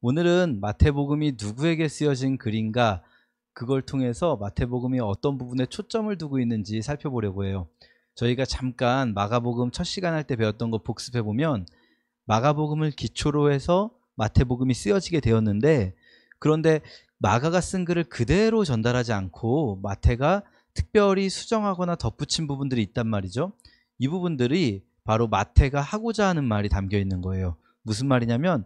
오늘은 마태복음이 누구에게 쓰여진 글인가 그걸 통해서 마태복음이 어떤 부분에 초점을 두고 있는지 살펴보려고 해요. 저희가 잠깐 마가복음 첫 시간 할 때 배웠던 거 복습해 보면 마가복음을 기초로 해서 마태복음이 쓰여지게 되었는데 그런데 마가가 쓴 글을 그대로 전달하지 않고 마태가 특별히 수정하거나 덧붙인 부분들이 있단 말이죠. 이 부분들이 바로 마태가 하고자 하는 말이 담겨 있는 거예요. 무슨 말이냐면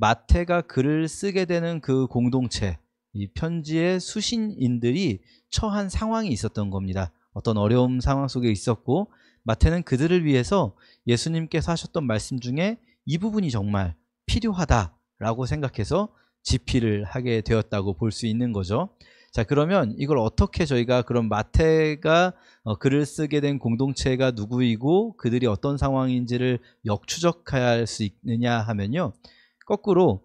마태가 글을 쓰게 되는 그 공동체, 이 편지의 수신인들이 처한 상황이 있었던 겁니다. 어떤 어려움 상황 속에 있었고 마태는 그들을 위해서 예수님께서 하셨던 말씀 중에 이 부분이 정말 필요하다라고 생각해서 집필을 하게 되었다고 볼 수 있는 거죠. 자, 그러면 이걸 어떻게 저희가 그런 마태가 어, 글을 쓰게 된 공동체가 누구이고 그들이 어떤 상황인지를 역추적할 수 있느냐 하면요. 거꾸로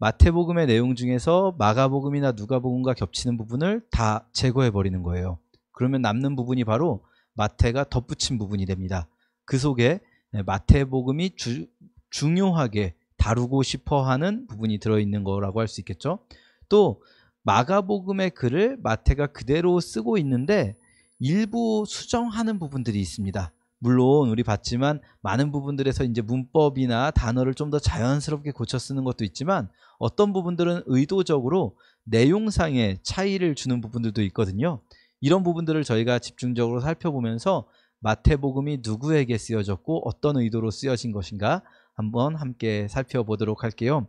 마태복음의 내용 중에서 마가복음이나 누가복음과 겹치는 부분을 다 제거해 버리는 거예요. 그러면 남는 부분이 바로 마태가 덧붙인 부분이 됩니다. 그 속에 네, 마태복음이 주, 중요하게 다루고 싶어 하는 부분이 들어있는 거라고 할 수 있겠죠. 또 마가복음의 글을 마태가 그대로 쓰고 있는데 일부 수정하는 부분들이 있습니다. 물론 우리 봤지만 많은 부분들에서 이제 문법이나 단어를 좀 더 자연스럽게 고쳐 쓰는 것도 있지만 어떤 부분들은 의도적으로 내용상의 차이를 주는 부분들도 있거든요. 이런 부분들을 저희가 집중적으로 살펴보면서 마태복음이 누구에게 쓰여졌고 어떤 의도로 쓰여진 것인가 한번 함께 살펴보도록 할게요.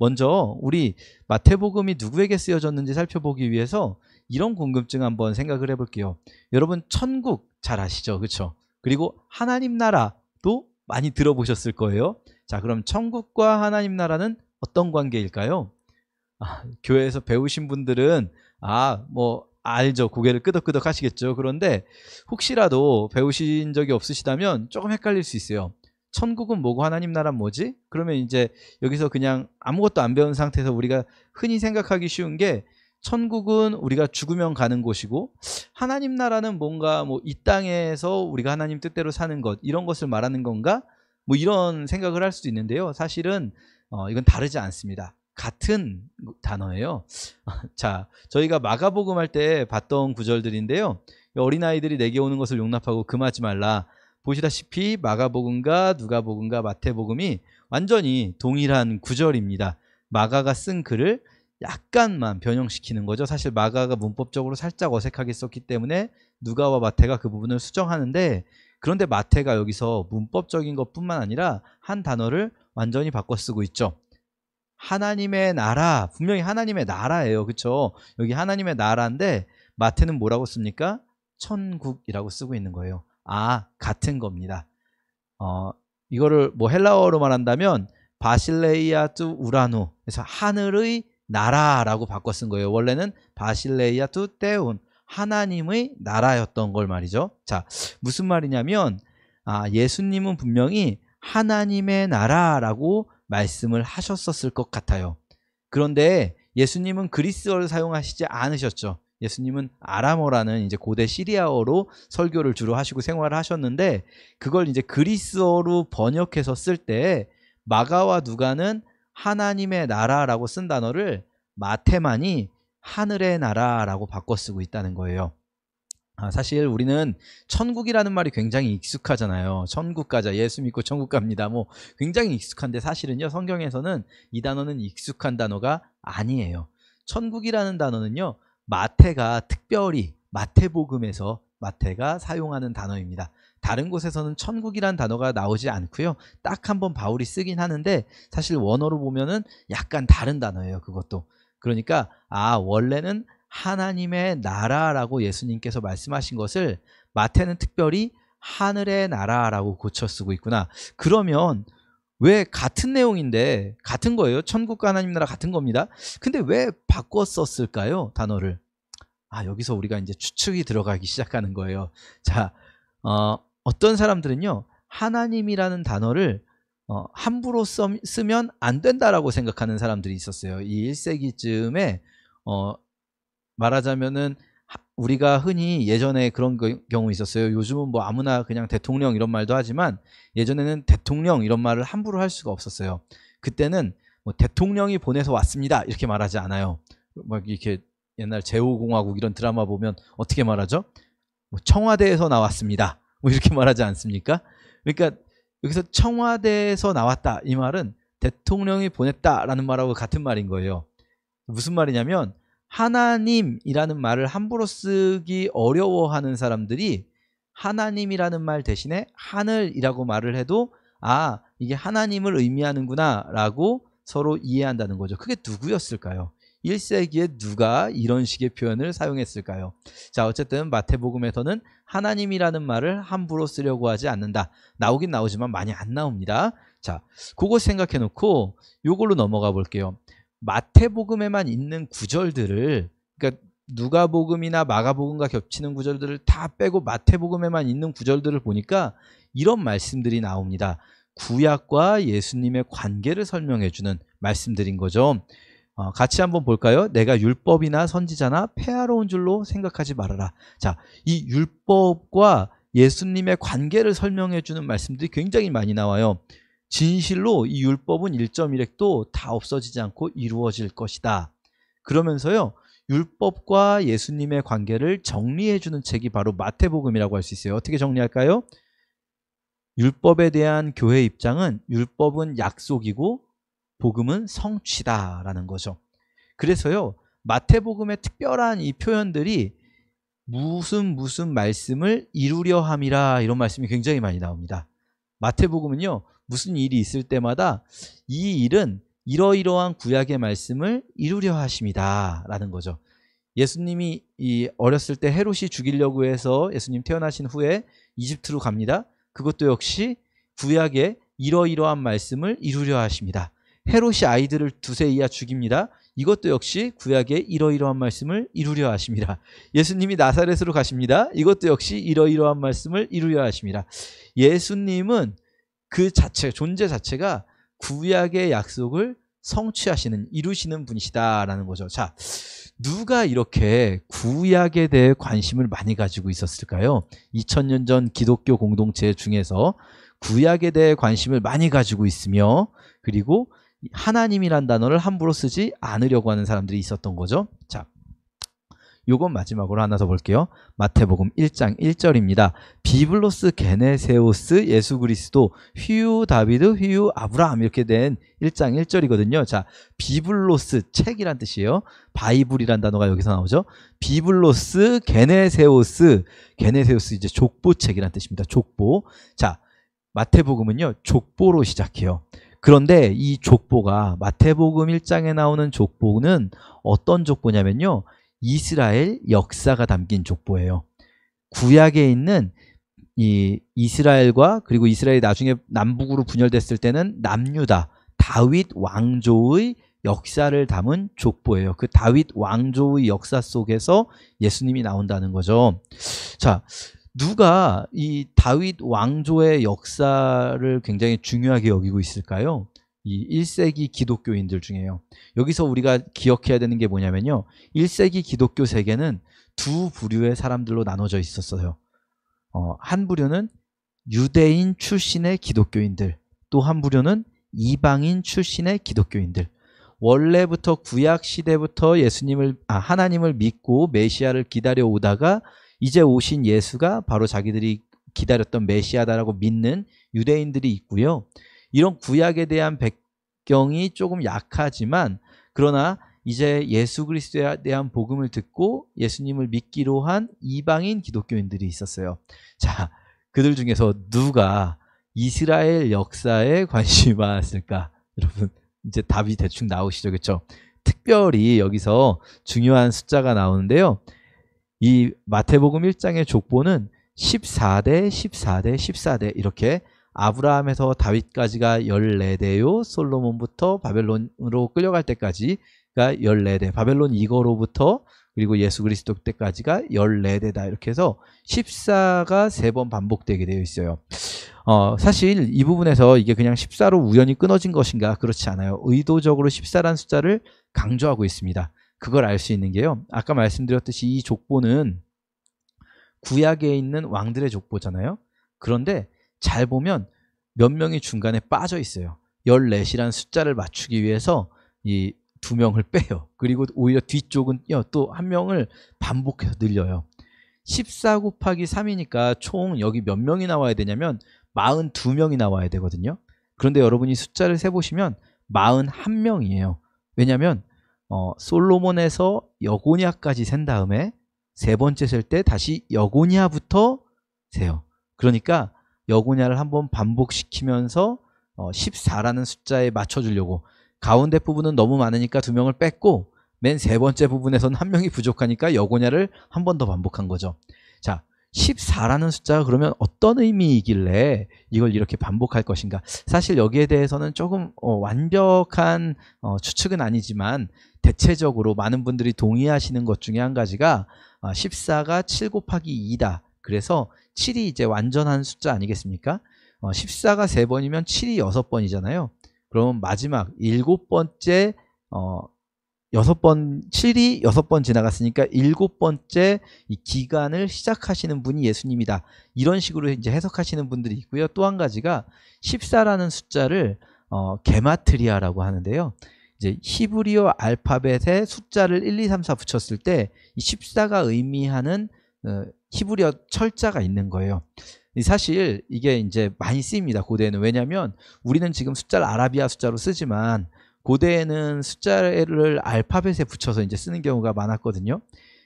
먼저 우리 마태복음이 누구에게 쓰여졌는지 살펴보기 위해서 이런 궁금증 한번 생각을 해볼게요. 여러분 천국 잘 아시죠? 그렇죠? 그리고 하나님 나라도 많이 들어보셨을 거예요. 자, 그럼 천국과 하나님 나라는 어떤 관계일까요? 아, 교회에서 배우신 분들은 아, 뭐 알죠. 고개를 끄덕끄덕 하시겠죠. 그런데 혹시라도 배우신 적이 없으시다면 조금 헷갈릴 수 있어요. 천국은 뭐고 하나님 나라는 뭐지? 그러면 이제 여기서 그냥 아무것도 안 배운 상태에서 우리가 흔히 생각하기 쉬운 게 천국은 우리가 죽으면 가는 곳이고 하나님 나라는 뭔가 뭐 이 땅에서 우리가 하나님 뜻대로 사는 것 이런 것을 말하는 건가? 뭐 이런 생각을 할 수도 있는데요. 사실은 어, 이건 다르지 않습니다. 같은 단어예요. 자, 저희가 마가복음 할 때 봤던 구절들인데요. 어린아이들이 내게 오는 것을 용납하고 금하지 말라. 보시다시피 마가복음과 누가복음과 마태복음이 완전히 동일한 구절입니다. 마가가 쓴 글을 약간만 변형시키는 거죠. 사실 마가가 문법적으로 살짝 어색하게 썼기 때문에 누가와 마태가 그 부분을 수정하는데 그런데 마태가 여기서 문법적인 것뿐만 아니라 한 단어를 완전히 바꿔 쓰고 있죠. 하나님의 나라 분명히 하나님의 나라예요. 그렇죠? 여기 하나님의 나라인데 마태는 뭐라고 씁니까? 천국이라고 쓰고 있는 거예요. 아, 같은 겁니다. 어, 이거를 뭐 헬라어로 말한다면 바실레이아 뚜 우라노 그래서 하늘의 나라라고 바꿔 쓴 거예요. 원래는 바실레이아 투떼온 하나님의 나라였던 걸 말이죠. 자, 무슨 말이냐면 아, 예수님은 분명히 하나님의 나라라고 말씀을 하셨었을 것 같아요. 그런데 예수님은 그리스어를 사용하시지 않으셨죠. 예수님은 아람어라는 이제 고대 시리아어로 설교를 주로 하시고 생활을 하셨는데 그걸 이제 그리스어로 번역해서 쓸 때 마가와 누가는 하나님의 나라라고 쓴 단어를 마테만이 하늘의 나라라고 바꿔 쓰고 있다는 거예요. 아, 사실 우리는 천국이라는 말이 굉장히 익숙하잖아요. 천국 가자, 예수 믿고 천국 갑니다. 뭐 굉장히 익숙한데 사실은요, 성경에서는 이 단어는 익숙한 단어가 아니에요. 천국이라는 단어는요, 마태가 특별히 마태복음에서 마태가 사용하는 단어입니다. 다른 곳에서는 천국이란 단어가 나오지 않고요. 딱 한 번 바울이 쓰긴 하는데 사실 원어로 보면은 약간 다른 단어예요. 그것도. 그러니까 아, 원래는 하나님의 나라라고 예수님께서 말씀하신 것을 마태는 특별히 하늘의 나라라고 고쳐 쓰고 있구나. 그러면 왜 같은 내용인데 같은 거예요? 천국과 하나님 나라 같은 겁니다. 근데 왜바꿨었을까요 단어를. 아, 여기서 우리가 이제 추측이 들어가기 시작하는 거예요. 자, 어, 어떤 사람들은요 하나님이라는 단어를 어, 함부로 써, 쓰면 안 된다라고 생각하는 사람들이 있었어요. 이 1세기쯤에 어, 말하자면은 우리가 흔히 예전에 그런 경우 있었어요. 요즘은 뭐 아무나 그냥 대통령 이런 말도 하지만 예전에는 대통령 이런 말을 함부로 할 수가 없었어요. 그때는 뭐 대통령이 보내서 왔습니다. 이렇게 말하지 않아요. 막 이렇게 옛날 제5공화국 이런 드라마 보면 어떻게 말하죠? 뭐 청와대에서 나왔습니다. 뭐 이렇게 말하지 않습니까? 그러니까 여기서 청와대에서 나왔다 이 말은 대통령이 보냈다라는 말하고 같은 말인 거예요. 무슨 말이냐면 하나님이라는 말을 함부로 쓰기 어려워하는 사람들이 하나님이라는 말 대신에 하늘이라고 말을 해도 아 이게 하나님을 의미하는구나 라고 서로 이해한다는 거죠. 그게 누구였을까요? 1세기에 누가 이런 식의 표현을 사용했을까요? 자 어쨌든 마태복음에서는 하나님이라는 말을 함부로 쓰려고 하지 않는다. 나오긴 나오지만 많이 안 나옵니다. 자 그것 생각해 놓고 요걸로 넘어가 볼게요. 마태복음에만 있는 구절들을 그러니까 누가복음이나 마가복음과 겹치는 구절들을 다 빼고 마태복음에만 있는 구절들을 보니까 이런 말씀들이 나옵니다. 구약과 예수님의 관계를 설명해 주는 말씀들인 거죠. 어, 같이 한번 볼까요? 내가 율법이나 선지자나 폐하로운 줄로 생각하지 말아라. 자, 이 율법과 예수님의 관계를 설명해 주는 말씀들이 굉장히 많이 나와요. 진실로 이 율법은 1 1일획도다 없어지지 않고 이루어질 것이다. 그러면서요. 율법과 예수님의 관계를 정리해 주는 책이 바로 마태복음이라고 할 수 있어요. 어떻게 정리할까요? 율법에 대한 교회 입장은 율법은 약속이고 복음은 성취다라는 거죠. 그래서요, 마태복음의 특별한 이 표현들이 무슨 무슨 말씀을 이루려 함이라 이런 말씀이 굉장히 많이 나옵니다. 마태복음은요, 무슨 일이 있을 때마다 이 일은 이러이러한 구약의 말씀을 이루려 하십니다. 라는 거죠. 예수님이 이 어렸을 때 헤롯이 죽이려고 해서 예수님 태어나신 후에 이집트로 갑니다. 그것도 역시 구약의 이러이러한 말씀을 이루려 하십니다. 헤롯이 아이들을 두세 이하 죽입니다. 이것도 역시 구약의 이러이러한 말씀을 이루려 하십니다. 예수님이 나사렛으로 가십니다. 이것도 역시 이러이러한 말씀을 이루려 하십니다. 예수님은 그 자체 존재 자체가 구약의 약속을 성취하시는 이루시는 분이시다라는 거죠. 자, 누가 이렇게 구약에 대해 관심을 많이 가지고 있었을까요? 2000년 전 기독교 공동체 중에서 구약에 대해 관심을 많이 가지고 있으며 그리고 하나님이란 단어를 함부로 쓰지 않으려고 하는 사람들이 있었던 거죠. 자, 요건 마지막으로 하나 더 볼게요. 마태복음 1장 1절입니다. 비블로스 게네세오스 예수 그리스도 휘유 다비드 휘유 아브라함 이렇게 된 1장 1절이거든요. 자, 비블로스 책이란 뜻이에요. 바이블이란 단어가 여기서 나오죠. 비블로스 게네세오스 게네세오스 이제 족보책이란 뜻입니다. 족보. 자, 마태복음은요. 족보로 시작해요. 그런데 이 족보가 마태복음 1장에 나오는 족보는 어떤 족보냐면요. 이스라엘 역사가 담긴 족보예요. 구약에 있는 이 이스라엘과 그리고 이스라엘이 나중에 남북으로 분열됐을 때는 남유다 다윗 왕조의 역사를 담은 족보예요. 그 다윗 왕조의 역사 속에서 예수님이 나온다는 거죠. 자, 누가 이 다윗 왕조의 역사를 굉장히 중요하게 여기고 있을까요? 이 1세기 기독교인들 중에요. 여기서 우리가 기억해야 되는 게 뭐냐면요. 1세기 기독교 세계는 두 부류의 사람들로 나눠져 있었어요. 어, 한 부류는 유대인 출신의 기독교인들, 또 한 부류는 이방인 출신의 기독교인들. 원래부터 구약 시대부터 예수님을 아, 하나님을 믿고 메시아를 기다려 오다가 이제 오신 예수가 바로 자기들이 기다렸던 메시아다라고 믿는 유대인들이 있고요. 이런 구약에 대한 배경이 조금 약하지만 그러나 이제 예수 그리스도에 대한 복음을 듣고 예수님을 믿기로 한 이방인 기독교인들이 있었어요. 자, 그들 중에서 누가 이스라엘 역사에 관심이 많았을까? 여러분, 이제 답이 대충 나오시죠. 그렇죠? 특별히 여기서 중요한 숫자가 나오는데요. 이 마태복음 1장의 족보는 14대, 14대, 14대 이렇게 아브라함에서 다윗까지가 14대요. 솔로몬부터 바벨론으로 끌려갈 때까지가 14대. 바벨론 이거로부터 그리고 예수 그리스도 때까지가 14대다. 이렇게 해서 14가 3번 반복되게 되어 있어요. 어, 사실 이 부분에서 이게 그냥 14로 우연히 끊어진 것인가 그렇지 않아요. 의도적으로 14라는 숫자를 강조하고 있습니다. 그걸 알 수 있는 게요. 아까 말씀드렸듯이 이 족보는 구약에 있는 왕들의 족보잖아요. 그런데 잘 보면 몇 명이 중간에 빠져 있어요. 14이라는 숫자를 맞추기 위해서 이 두 명을 빼요. 그리고 오히려 뒤쪽은 어, 또한 명을 반복해서 늘려요. 14 곱하기 3이니까 총 여기 몇 명이 나와야 되냐면 42명이 나와야 되거든요. 그런데 여러분이 숫자를 세보시면 41명이에요. 왜냐하면 어, 솔로몬에서 여고냐까지샌 다음에 세 번째 셀 때 다시 여고냐부터 세요. 그러니까 여고냐를 한번 반복시키면서 어, 14라는 숫자에 맞춰주려고 가운데 부분은 너무 많으니까 두 명을 뺐고 맨 세 번째 부분에서는 한 명이 부족하니까 여고냐를 한 번 더 반복한 거죠. 14라는 숫자가 그러면 어떤 의미이길래 이걸 이렇게 반복할 것인가 사실 여기에 대해서는 조금 어, 완벽한 어, 추측은 아니지만 대체적으로 많은 분들이 동의하시는 것 중에 한 가지가 아, 14가 7 곱하기 2다 그래서 7이 이제 완전한 숫자 아니겠습니까 어, 14가 3번이면 7이 6번이잖아요 그럼 마지막 7번째 어, 여섯 번 7이 여섯 번 지나갔으니까 일곱 번째 이 기간을 시작하시는 분이 예수님이다. 이런 식으로 이제 해석하시는 분들이 있고요. 또 한 가지가 14라는 숫자를 어, 게마트리아라고 하는데요. 이제 히브리어 알파벳에 숫자를 1, 2, 3, 4 붙였을 때이 14가 의미하는 어, 히브리어 철자가 있는 거예요. 사실 이게 이제 많이 쓰입니다. 고대에는 왜냐하면 우리는 지금 숫자를 아라비아 숫자로 쓰지만 고대에는 숫자를 알파벳에 붙여서 이제 쓰는 경우가 많았거든요.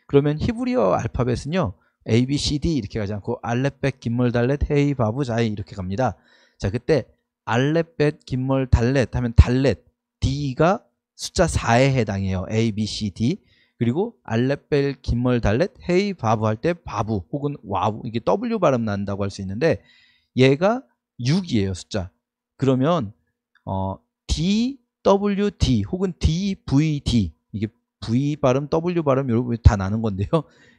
그러면 히브리어 알파벳은요. A, B, C, D 이렇게 가지 않고 알렛벳, 긴물 달렛, 헤이, 바브 자이 이렇게 갑니다. 자 그때 알렛벳, 긴물 달렛 하면 달렛 D가 숫자 4에 해당해요. A, B, C, D 그리고 알렛벳, 긴물 달렛, 헤이, 바브할 때바브 혹은 와부 이게 W 발음 난다고 할 수 있는데 얘가 6이에요 숫자 그러면 어, D WD 혹은 DVD 이게 V 발음, W 발음 여러분 다 나는 건데요.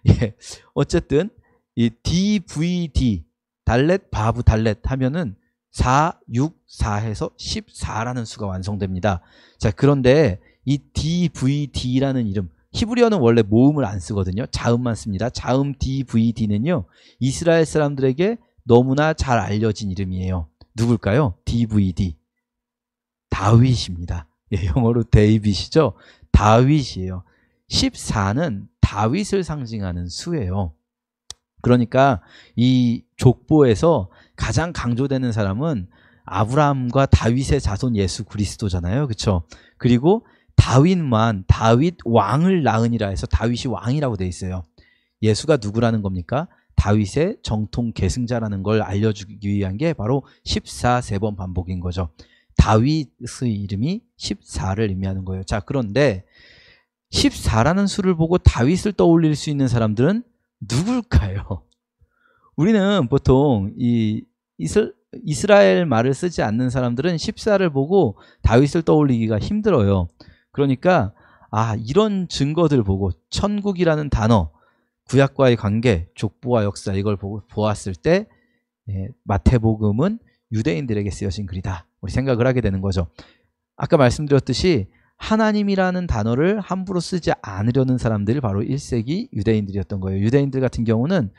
예. 어쨌든 이 DVD 달렛 바브 달렛 하면은 4, 6, 4에서 14라는 수가 완성됩니다. 자, 그런데 이 DVD라는 이름 히브리어는 원래 모음을 안 쓰거든요. 자음만 씁니다. 자음 DVD는요. 이스라엘 사람들에게 너무나 잘 알려진 이름이에요. 누굴까요? DVD. 다윗입니다. 예, 영어로 데이빗이죠. 다윗이에요. 14는 다윗을 상징하는 수예요. 그러니까 이 족보에서 가장 강조되는 사람은 아브라함과 다윗의 자손 예수 그리스도잖아요. 그렇죠? 그리고 다윗만 다윗 왕을 낳으니라 해서 다윗이 왕이라고 돼 있어요. 예수가 누구라는 겁니까? 다윗의 정통 계승자라는 걸 알려주기 위한 게 바로 14세 번 반복인 거죠. 다윗의 이름이 14를 의미하는 거예요. 자, 그런데 14라는 수를 보고 다윗을 떠올릴 수 있는 사람들은 누굴까요? 우리는 보통 이 이슬, 이스라엘 말을 쓰지 않는 사람들은 14를 보고 다윗을 떠올리기가 힘들어요. 그러니까 아, 이런 증거들 보고 천국이라는 단어, 구약과의 관계, 족보와 역사 이걸 보 보았을 때 예, 마태복음은 유대인들에게 쓰여진 글이다. 우리 생각을 하게 되는 거죠. 아까 말씀드렸듯이 하나님이라는 단어를 함부로 쓰지 않으려는 사람들이 바로 1세기 유대인들이었던 거예요. 유대인들 같은 경우는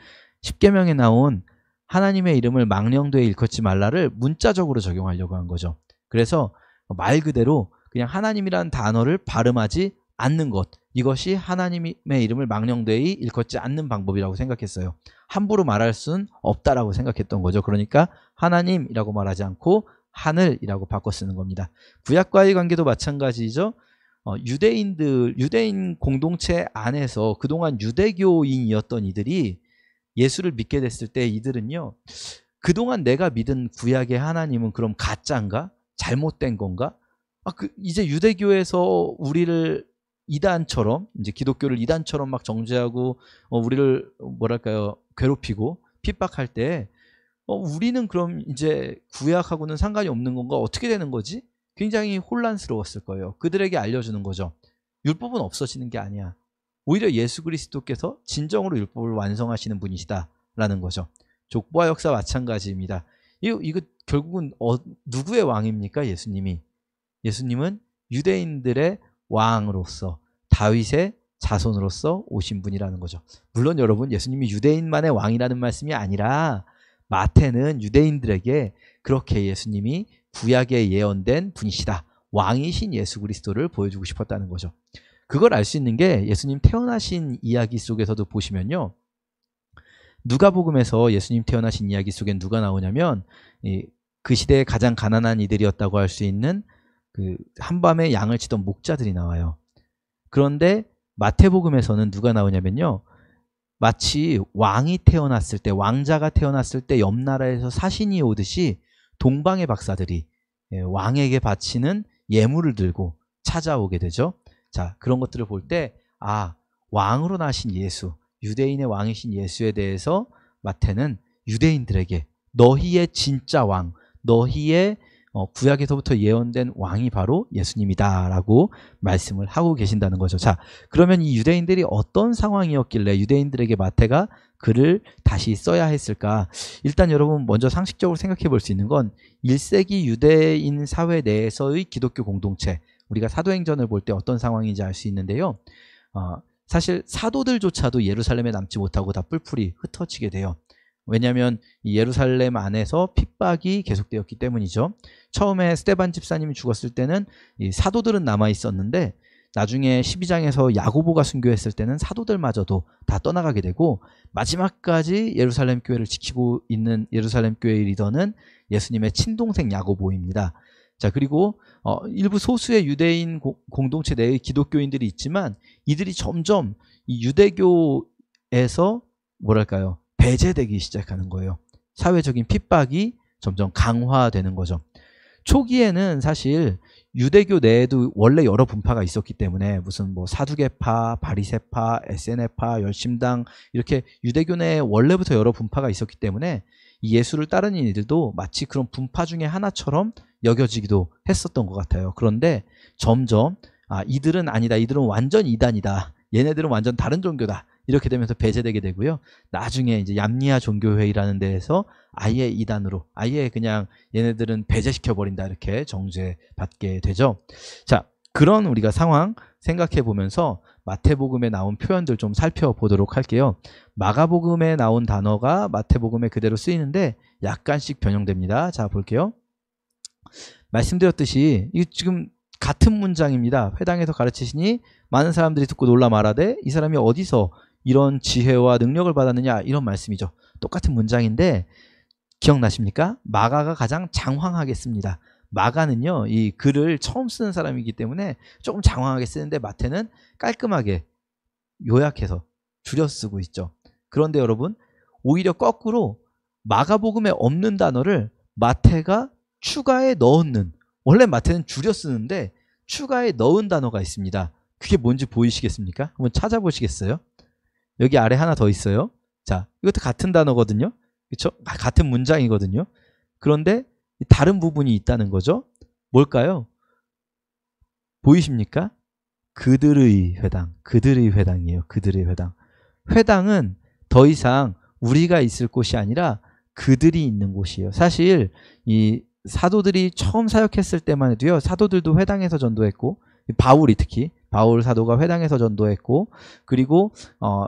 10계명에 나온 하나님의 이름을 망령되이 일컫지 말라를 문자적으로 적용하려고 한 거죠. 그래서 말 그대로 그냥 하나님이라는 단어를 발음하지 않는 것 이것이 하나님의 이름을 망령되이 일컫지 않는 방법이라고 생각했어요. 함부로 말할 수는 없다라고 생각했던 거죠. 그러니까 하나님이라고 말하지 않고 하늘이라고 바꿔 쓰는 겁니다. 구약과의 관계도 마찬가지죠. 어, 유대인들 유대인 공동체 안에서 그동안 유대교인이었던 이들이 예수를 믿게 됐을 때 이들은요. 그동안 내가 믿은 구약의 하나님은 그럼 가짜인가? 잘못된 건가? 아, 그 이제 유대교에서 우리를 이단처럼 이제 기독교를 이단처럼 막 정죄하고 어, 우리를 뭐랄까요 괴롭히고 핍박할 때 어, 우리는 그럼 이제 구약하고는 상관이 없는 건가? 어떻게 되는 거지? 굉장히 혼란스러웠을 거예요. 그들에게 알려주는 거죠. 율법은 없어지는 게 아니야. 오히려 예수 그리스도께서 진정으로 율법을 완성하시는 분이시다라는 거죠. 족보와 역사 마찬가지입니다. 이거, 이거 결국은 어, 누구의 왕입니까? 예수님이. 예수님은 유대인들의 왕으로서 다윗의 자손으로서 오신 분이라는 거죠. 물론 여러분 예수님이 유대인만의 왕이라는 말씀이 아니라 마태는 유대인들에게 그렇게 예수님이 구약에 예언된 분이시다. 왕이신 예수 그리스도를 보여주고 싶었다는 거죠. 그걸 알 수 있는 게 예수님 태어나신 이야기 속에서도 보시면요. 누가복음에서 예수님 태어나신 이야기 속에 누가 나오냐면 그 시대에 가장 가난한 이들이었다고 할 수 있는 그 한밤에 양을 치던 목자들이 나와요. 그런데 마태복음에서는 누가 나오냐면요. 마치 왕이 태어났을 때 왕자가 태어났을 때 옆 나라에서 사신이 오듯이 동방의 박사들이 예, 왕에게 바치는 예물을 들고 찾아오게 되죠. 자 그런 것들을 볼 때 아 왕으로 나신 예수 유대인의 왕이신 예수에 대해서 마태는 유대인들에게 너희의 진짜 왕 너희의 어, 구약에서부터 예언된 왕이 바로 예수님이다라고 말씀을 하고 계신다는 거죠. 자, 그러면 이 유대인들이 어떤 상황이었길래 유대인들에게 마태가 글을 다시 써야 했을까? 일단 여러분 먼저 상식적으로 생각해 볼 수 있는 건 1세기 유대인 사회 내에서의 기독교 공동체 우리가 사도행전을 볼 때 어떤 상황인지 알 수 있는데요. 어, 사실 사도들조차도 예루살렘에 남지 못하고 다 뿔뿔이 흩어지게 돼요. 왜냐하면 예루살렘 안에서 핍박이 계속되었기 때문이죠. 처음에 스테반 집사님이 죽었을 때는 이 사도들은 남아 있었는데 나중에 12장에서 야고보가 순교했을 때는 사도들마저도 다 떠나가게 되고 마지막까지 예루살렘 교회를 지키고 있는 예루살렘 교회의 리더는 예수님의 친동생 야고보입니다. 자 그리고 어, 일부 소수의 유대인 고, 공동체 내의 기독교인들이 있지만 이들이 점점 이 유대교에서 뭐랄까요 배제되기 시작하는 거예요. 사회적인 핍박이 점점 강화되는 거죠. 초기에는 사실 유대교 내에도 원래 여러 분파가 있었기 때문에 무슨 뭐 사두개파, 바리세파, s n 네파 열심당 이렇게 유대교 내에 원래부터 여러 분파가 있었기 때문에 이 예수를 따르는 이들도 마치 그런 분파 중의 하나처럼 여겨지기도 했었던 것 같아요. 그런데 점점 아 이들은 아니다, 이들은 완전 이단이다, 얘네들은 완전 다른 종교다 이렇게 되면서 배제되게 되고요. 나중에 이제 얌리아 종교회의라는 데에서 아예 이단으로 아예 그냥 얘네들은 배제시켜 버린다 이렇게 정죄받게 되죠. 자, 그런 우리가 상황 생각해 보면서 마태복음에 나온 표현들 좀 살펴보도록 할게요. 마가복음에 나온 단어가 마태복음에 그대로 쓰이는데 약간씩 변형됩니다. 자, 볼게요. 말씀드렸듯이 이 지금 같은 문장입니다. 회당에서 가르치시니 많은 사람들이 듣고 놀라 말하되 이 사람이 어디서 이런 지혜와 능력을 받았느냐 이런 말씀이죠. 똑같은 문장인데 기억나십니까? 마가가 가장 장황하겠습니다. 마가는요 이 글을 처음 쓰는 사람이기 때문에 조금 장황하게 쓰는데 마태는 깔끔하게 요약해서 줄여 쓰고 있죠. 그런데 여러분 오히려 거꾸로 마가복음에 없는 단어를 마태가 추가에 넣는 원래 마태는 줄여 쓰는데 추가에 넣은 단어가 있습니다. 그게 뭔지 보이시겠습니까? 한번 찾아보시겠어요? 여기 아래 하나 더 있어요. 자, 이것도 같은 단어거든요. 그렇죠? 같은 문장이거든요. 그런데 다른 부분이 있다는 거죠. 뭘까요? 보이십니까? 그들의 회당, 그들의 회당이에요. 그들의 회당. 회당은 더 이상 우리가 있을 곳이 아니라 그들이 있는 곳이에요. 사실 이 사도들이 처음 사역했을 때만 해도요. 사도들도 회당에서 전도했고 바울이 특히 바울 사도가 회당에서 전도했고 그리고 어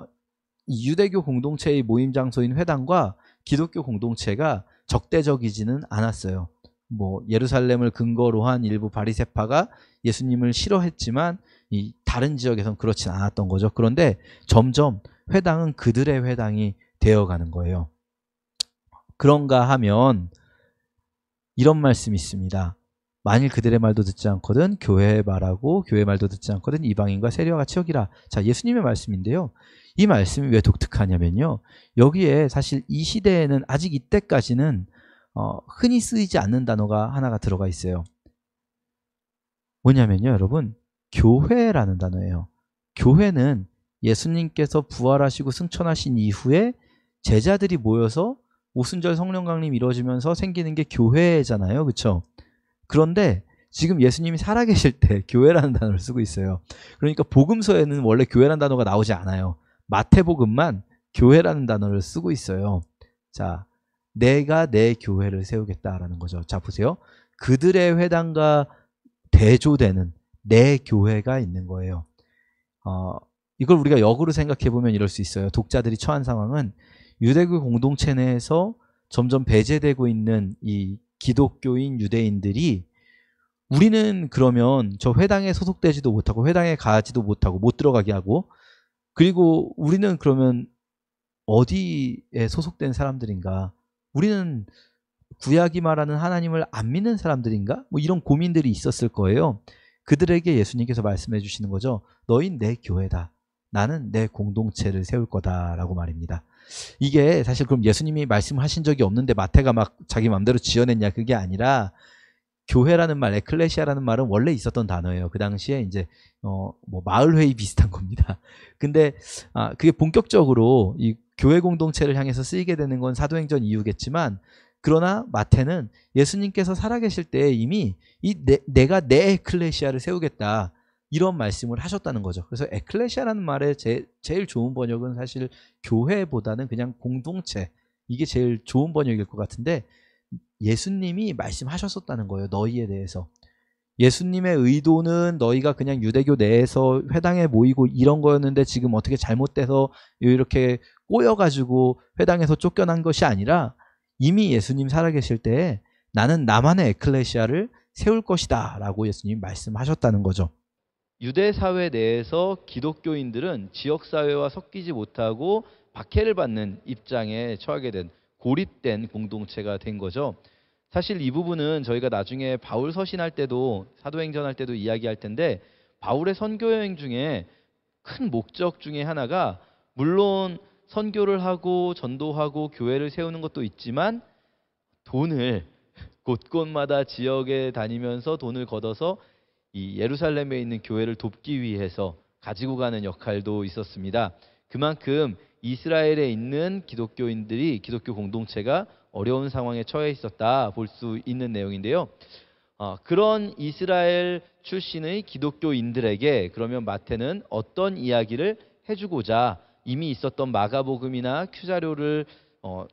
유대교 공동체의 모임 장소인 회당과 기독교 공동체가 적대적이지는 않았어요. 뭐 예루살렘을 근거로 한 일부 바리새파가 예수님을 싫어했지만 이 다른 지역에선 그렇진 않았던 거죠. 그런데 점점 회당은 그들의 회당이 되어가는 거예요. 그런가 하면 이런 말씀이 있습니다. 만일 그들의 말도 듣지 않거든 교회의 말하고 교회의 말도 듣지 않거든 이방인과 세리와 같이 여기라. 자, 예수님의 말씀인데요. 이 말씀이 왜 독특하냐면요. 여기에 사실 이 시대에는 아직 이때까지는 어, 흔히 쓰이지 않는 단어가 하나가 들어가 있어요. 뭐냐면요, 여러분. 교회라는 단어예요. 교회는 예수님께서 부활하시고 승천하신 이후에 제자들이 모여서 오순절 성령 강림 이루어지면서 생기는 게 교회잖아요. 그렇죠? 그런데 지금 예수님이 살아계실 때 교회라는 단어를 쓰고 있어요. 그러니까 복음서에는 원래 교회라는 단어가 나오지 않아요. 마태복음만 교회라는 단어를 쓰고 있어요. 자, 내가 내 교회를 세우겠다라는 거죠. 자, 보세요. 그들의 회당과 대조되는 내 교회가 있는 거예요. 어, 이걸 우리가 역으로 생각해 보면 이럴 수 있어요. 독자들이 처한 상황은 유대교 공동체 내에서 점점 배제되고 있는 이 기독교인 유대인들이 우리는 그러면 저 회당에 소속되지도 못하고 회당에 가지도 못하고 못 들어가게 하고 그리고 우리는 그러면 어디에 소속된 사람들인가? 우리는 구약이 말하는 하나님을 안 믿는 사람들인가? 뭐 이런 고민들이 있었을 거예요. 그들에게 예수님께서 말씀해 주시는 거죠. 너희 내 교회다. 나는 내 공동체를 세울 거다라고 말입니다. 이게 사실 그럼 예수님이 말씀하신 적이 없는데 마태가 막 자기 마음대로 지어냈냐 그게 아니라 교회라는 말, 에클레시아라는 말은 원래 있었던 단어예요. 그 당시에 이제 어뭐 마을 회의 비슷한 겁니다. 근데 아 그게 본격적으로 이 교회 공동체를 향해서 쓰이게 되는 건 사도행전 이후겠지만 그러나 마태는 예수님께서 살아계실 때 이미 이 내, 내가 내 에클레시아를 세우겠다. 이런 말씀을 하셨다는 거죠. 그래서 에클레시아라는 말의 제, 제일 좋은 번역은 사실 교회보다는 그냥 공동체 이게 제일 좋은 번역일 것 같은데 예수님이 말씀하셨었다는 거예요. 너희에 대해서. 예수님의 의도는 너희가 그냥 유대교 내에서 회당에 모이고 이런 거였는데 지금 어떻게 잘못돼서 이렇게 꼬여가지고 회당에서 쫓겨난 것이 아니라 이미 예수님 살아계실 때 나는 나만의 에클레시아를 세울 것이다 라고 예수님 말씀하셨다는 거죠. 유대 사회 내에서 기독교인들은 지역 사회와 섞이지 못하고 박해를 받는 입장에 처하게 된 고립된 공동체가 된 거죠. 사실 이 부분은 저희가 나중에 바울 서신할 때도 사도행전 할 때도 이야기할 텐데 바울의 선교 여행 중에 큰 목적 중에 하나가 물론 선교를 하고 전도하고 교회를 세우는 것도 있지만 돈을 곳곳마다 지역에 다니면서 돈을 걷어서 이 예루살렘에 있는 교회를 돕기 위해서 가지고 가는 역할도 있었습니다. 그만큼 이스라엘에 있는 기독교인들이 기독교 공동체가 어려운 상황에 처해 있었다 볼 수 있는 내용인데요. 어, 그런 이스라엘 출신의 기독교인들에게 그러면 마태는 어떤 이야기를 해주고자 이미 있었던 마가복음이나 큐자료를 어,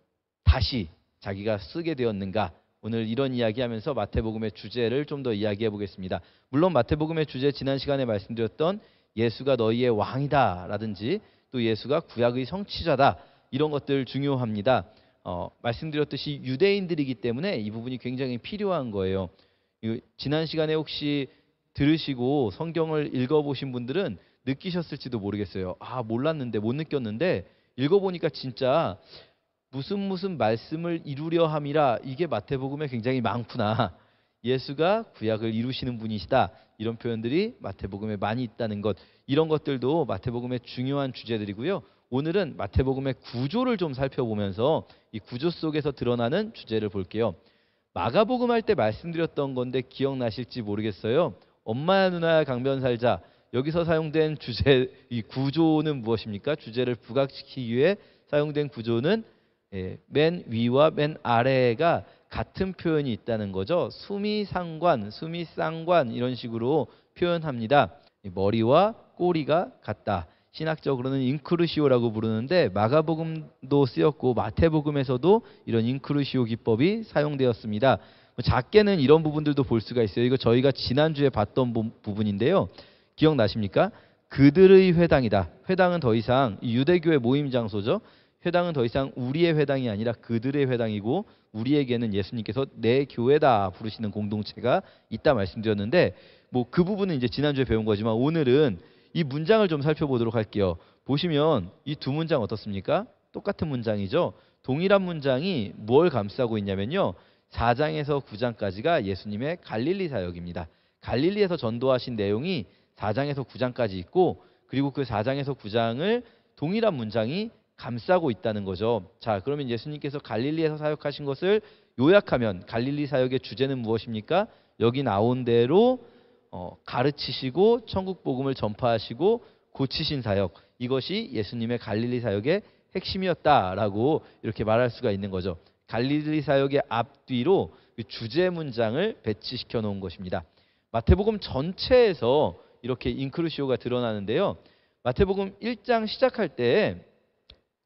다시 자기가 쓰게 되었는가 오늘 이런 이야기하면서 마태복음의 주제를 좀 더 이야기해 보겠습니다. 물론 마태복음의 주제 지난 시간에 말씀드렸던 예수가 너희의 왕이다라든지 또 예수가 구약의 성취자다 이런 것들 중요합니다. 어, 말씀드렸듯이 유대인들이기 때문에 이 부분이 굉장히 필요한 거예요. 지난 시간에 혹시 들으시고 성경을 읽어보신 분들은 느끼셨을지도 모르겠어요. 아 몰랐는데 못 느꼈는데 읽어보니까 진짜 무슨 무슨 말씀을 이루려 함이라 이게 마태복음에 굉장히 많구나. 예수가 구약을 이루시는 분이시다. 이런 표현들이 마태복음에 많이 있다는 것. 이런 것들도 마태복음의 중요한 주제들이고요. 오늘은 마태복음의 구조를 좀 살펴보면서 이 구조 속에서 드러나는 주제를 볼게요. 마가복음 할 때 말씀드렸던 건데 기억나실지 모르겠어요. 엄마야 누나야 강변살자 여기서 사용된 주제 이 구조는 무엇입니까? 주제를 부각시키기 위해 사용된 구조는 예, 맨 위와 맨 아래가 같은 표현이 있다는 거죠. 수미상관, 수미상관 이런 식으로 표현합니다. 머리와 꼬리가 같다. 신학적으로는 인크루시오라고 부르는데 마가복음도 쓰였고 마태복음에서도 이런 인크루시오 기법이 사용되었습니다. 뭐 작게는 이런 부분들도 볼 수가 있어요. 이거 저희가 지난주에 봤던 부분인데요. 기억나십니까? 그들의 회당이다. 회당은 더 이상 유대교의 모임 장소죠. 회당은 더 이상 우리의 회당이 아니라 그들의 회당이고 우리에게는 예수님께서 내 교회다 부르시는 공동체가 있다 말씀드렸는데 뭐 그 부분은 이제 지난주에 배운 거지만 오늘은 이 문장을 좀 살펴보도록 할게요. 보시면 이 두 문장 어떻습니까? 똑같은 문장이죠. 동일한 문장이 뭘 감싸고 있냐면요. 4장에서 9장까지가 예수님의 갈릴리 사역입니다. 갈릴리에서 전도하신 내용이 4장에서 9장까지 있고 그리고 그 4장에서 9장을 동일한 문장이 감싸고 있다는 거죠. 자, 그러면 예수님께서 갈릴리에서 사역하신 것을 요약하면 갈릴리 사역의 주제는 무엇입니까? 여기 나온 대로 어, 가르치시고 천국 복음을 전파하시고 고치신 사역. 이것이 예수님의 갈릴리 사역의 핵심이었다라고 이렇게 말할 수가 있는 거죠. 갈릴리 사역의 앞뒤로 그 주제 문장을 배치시켜 놓은 것입니다. 마태복음 전체에서 이렇게 인크루시오가 드러나는데요. 마태복음 1장 시작할 때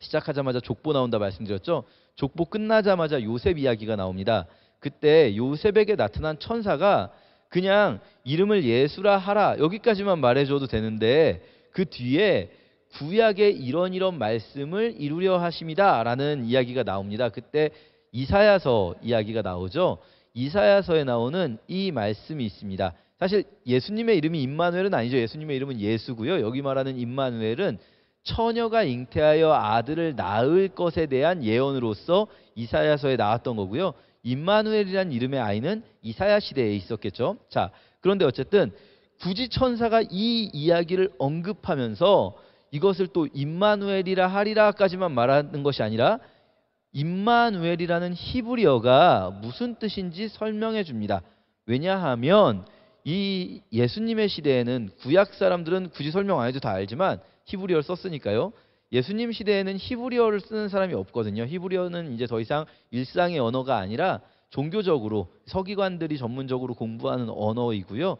시작하자마자 족보 나온다 말씀드렸죠. 족보 끝나자마자 요셉 이야기가 나옵니다. 그때 요셉에게 나타난 천사가 그냥 이름을 예수라 하라 여기까지만 말해줘도 되는데 그 뒤에 구약의 이런 이런 말씀을 이루려 하십니다라는 이야기가 나옵니다. 그때 이사야서 이야기가 나오죠. 이사야서에 나오는 이 말씀이 있습니다. 사실 예수님의 이름이 임마누엘은 아니죠. 예수님의 이름은 예수고요. 여기 말하는 임마누엘은 처녀가 잉태하여 아들을 낳을 것에 대한 예언으로서 이사야서에 나왔던 거고요. 임마누엘이라는 이름의 아이는 이사야 시대에 있었겠죠. 자, 그런데 어쨌든 굳이 천사가 이 이야기를 언급하면서 이것을 또 임마누엘이라 하리라까지만 말하는 것이 아니라 임마누엘이라는 히브리어가 무슨 뜻인지 설명해 줍니다. 왜냐하면 이 예수님의 시대에는 구약 사람들은 굳이 설명 안 해도 다 알지만 히브리어를 썼으니까요. 예수님 시대에는 히브리어를 쓰는 사람이 없거든요. 히브리어는 이제 더 이상 일상의 언어가 아니라 종교적으로 서기관들이 전문적으로 공부하는 언어이고요.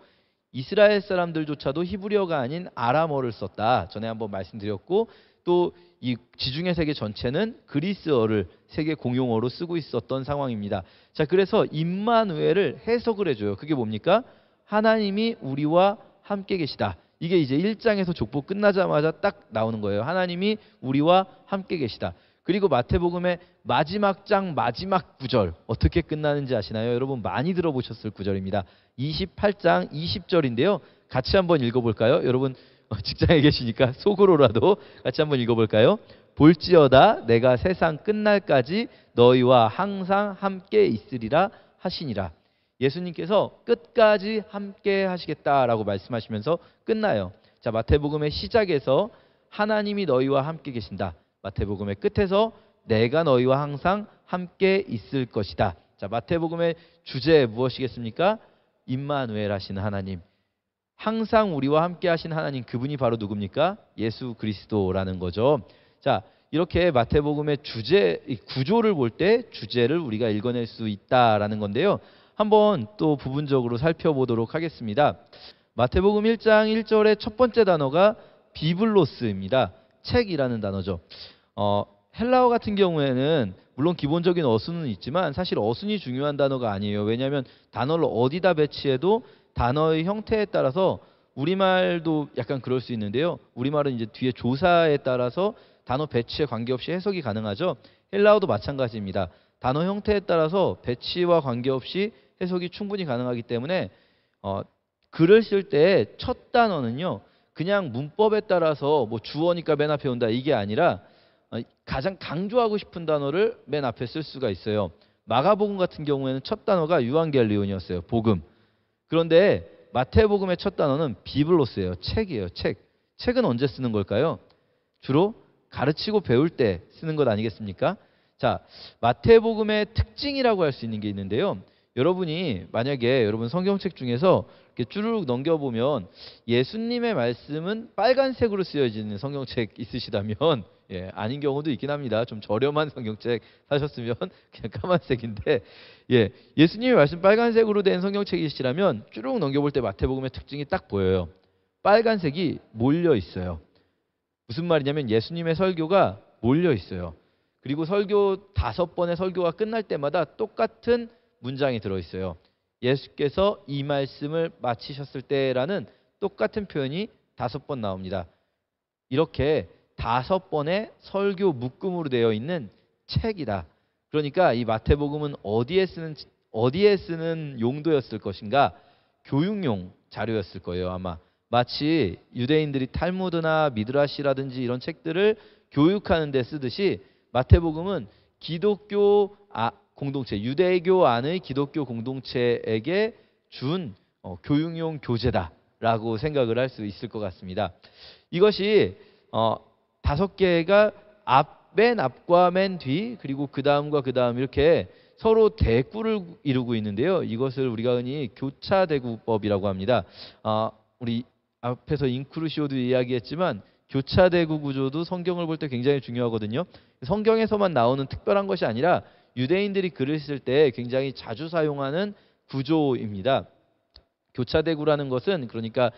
이스라엘 사람들조차도 히브리어가 아닌 아람어를 썼다. 전에 한번 말씀드렸고 또 이 지중해 세계 전체는 그리스어를 세계 공용어로 쓰고 있었던 상황입니다. 자, 그래서 임마누엘을 해석을 해줘요. 그게 뭡니까? 하나님이 우리와 함께 계시다. 이게 이제 1장에서 족보 끝나자마자 딱 나오는 거예요. 하나님이 우리와 함께 계시다. 그리고 마태복음의 마지막 장 마지막 구절 어떻게 끝나는지 아시나요? 여러분 많이 들어보셨을 구절입니다. 28장 20절인데요. 같이 한번 읽어볼까요? 여러분 어, 직장에 계시니까 속으로라도 같이 한번 읽어볼까요? 볼지어다 내가 세상 끝날까지 너희와 항상 함께 있으리라 하시니라. 예수님께서 끝까지 함께 하시겠다라고 말씀하시면서 끝나요. 자, 마태복음의 시작에서 하나님이 너희와 함께 계신다. 마태복음의 끝에서 내가 너희와 항상 함께 있을 것이다. 자, 마태복음의 주제 무엇이겠습니까? 임마누엘 하신 하나님. 항상 우리와 함께 하신 하나님 그분이 바로 누굽니까? 예수 그리스도라는 거죠. 자, 이렇게 마태복음의 주제 구조를 볼 때 주제를 우리가 읽어낼 수 있다라는 건데요. 한번 또 부분적으로 살펴보도록 하겠습니다. 마태복음 1장 1절의 첫 번째 단어가 비블로스입니다. 책이라는 단어죠. 어, 헬라어 같은 경우에는 물론 기본적인 어순은 있지만 사실 어순이 중요한 단어가 아니에요. 왜냐하면 단어를 어디다 배치해도 단어의 형태에 따라서 우리말도 약간 그럴 수 있는데요. 우리말은 이제 뒤에 조사에 따라서 단어 배치에 관계없이 해석이 가능하죠. 헬라어도 마찬가지입니다. 단어 형태에 따라서 배치와 관계없이 해석이 충분히 가능하기 때문에 어, 글을 쓸 때 첫 단어는요 그냥 문법에 따라서 뭐 주어니까 맨 앞에 온다 이게 아니라 어, 가장 강조하고 싶은 단어를 맨 앞에 쓸 수가 있어요. 마가복음 같은 경우에는 첫 단어가 유한겔리온이었어요. 복음. 그런데 마태복음의 첫 단어는 비블로스예요. 책이에요. 책. 책은 언제 쓰는 걸까요? 주로 가르치고 배울 때 쓰는 것 아니겠습니까? 자, 마태복음의 특징이라고 할 수 있는 게 있는데요. 여러분이 만약에 여러분 성경책 중에서 이렇게 쭈르륵 넘겨보면 예수님의 말씀은 빨간색으로 쓰여지는 성경책 있으시다면 예, 아닌 경우도 있긴 합니다. 좀 저렴한 성경책 사셨으면 그냥 까만색인데 예, 예수님의 말씀 빨간색으로 된 성경책이시라면 쭈르륵 넘겨볼 때 마태복음의 특징이 딱 보여요. 빨간색이 몰려 있어요. 무슨 말이냐면 예수님의 설교가 몰려 있어요. 그리고 설교 다섯 번의 설교가 끝날 때마다 똑같은 문장이 들어 있어요. 예수께서 이 말씀을 마치셨을 때라는 똑같은 표현이 다섯 번 나옵니다. 이렇게 다섯 번의 설교 묶음으로 되어 있는 책이다. 그러니까 이 마태복음은 어디에 쓰는 어디에 쓰는 용도였을 것인가? 교육용 자료였을 거예요, 아마. 마치 유대인들이 탈무드나 미드라시라든지 이런 책들을 교육하는 데 쓰듯이 마태복음은 기독교 아, 공동체 유대교 안의 기독교 공동체에게 준 어, 교육용 교재다라고 생각을 할 수 있을 것 같습니다. 이것이 어, 다섯 개가 앞, 맨 앞과 맨 뒤 그리고 그 다음과 그 다음 이렇게 서로 대꾸를 이루고 있는데요. 이것을 우리가 흔히 교차 대구법이라고 합니다. 어, 우리 앞에서 인크루시오도 이야기했지만 교차 대구 구조도 성경을 볼 때 굉장히 중요하거든요. 성경에서만 나오는 특별한 것이 아니라 유대인들이 글을 쓸 때 굉장히 자주 사용하는 구조입니다. 교차대구라는 것은 그러니까